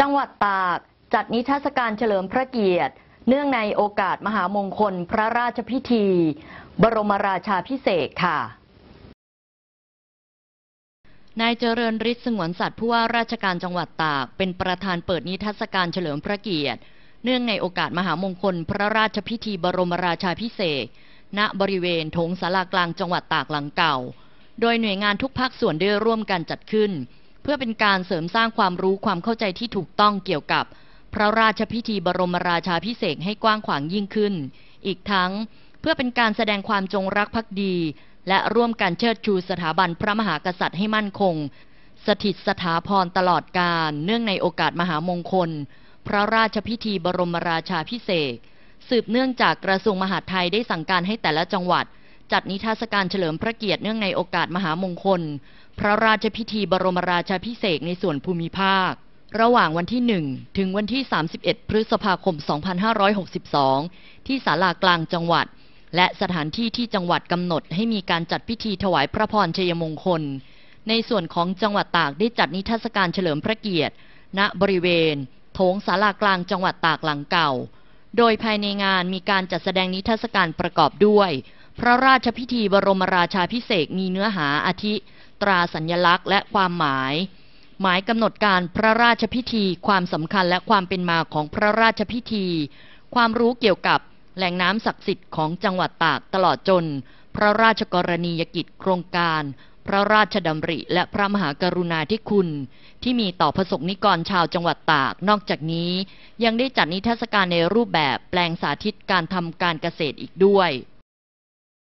จังหวัดตากจัดนิทรรศการเฉลิมพระเกียรติ เนื่องในโอกาสมหามงคล พระราชพิธี บรมราชาพิเศษค่ะ นายเจริญฤทธิ์สงวนสัตว์ ผู้ว่าราชการจังหวัดตาก เป็นประธานเปิดนิทรรศการเฉลิมพระเกียรติ เนื่องในโอกาสมหามงคลพระราชพิธีบรมราชาพิเศษณบริเวณโถงศาลากลางจังหวัดตากหลังเก่า โดยหน่วยงานทุกภาคส่วนได้ร่วมกันจัดขึ้นพื่อเป็นการเสริมสร้างความรู้ความเข้าใจที่ถูกต้องเกี่ยวกับ พระราชพิธีบรมราชาพิเศษให้กว้างขวางยิ่งขึ้น อีกทั้งเพื่อเป็นการแสดงความจงรักภักดี และร่วมกันเชิดชูสถาบันพระมหากษัตริย์ให้มั่นคง สถิตสถาพรตลอดกาล เนื่องในโอกาสมหามงคล พระราชพิธีบรมราชาพิเศษ สืบเนื่องจากกระทรวงมหาดไทยได้สั่งการให้แต่ละจังหวัดจัดนิทรรศการเฉลิมพระเกียรติเนื่องในโอกาสมหามงคล พระราชพิธีบรมราชาพิเศษในส่วนภูมิภาค ระหว่างวันที่1ถึงวันที่ 31พฤษภาคม2562ที่ศาลากลางจังหวัด และสถานที่ที่จังหวัดกำหนดให้มีการจัดพิธีถวายพระพรชัยมงคล ในส่วนของจังหวัดตากได้จัดนิทรรศการเฉลิมพระเกียรติ ณบริเวณโถงศาลากลาง จังหวัดตากหลังเก่า โดยภายในงานมีการจัดแสดงนิทรรศการประกอบด้วยพระราชพิธีบรมราชาพิเศษมีเนื้อหาอาทิ ตราสัญญลักษณ์และความหมาย หมายกำหนดการพระราชพิธีความสำคัญและความเป็นมาของพระราชพิธี ความรู้เกี่ยวกับแหล่งน้ำศักดิ์สิทธิ์ของจังหวัดตากตลอดจนพระราชกรณียกิจโครงการ พระราชดำริและพระมหากรุณาธิคุณที่มีต่อพระสงนิกรชาวจังหวัดตากนอกจากนี้ ยังได้จัดนิทรรศการในรูปแบบแปลงสาธิตการทำการเกษตรอีกด้วย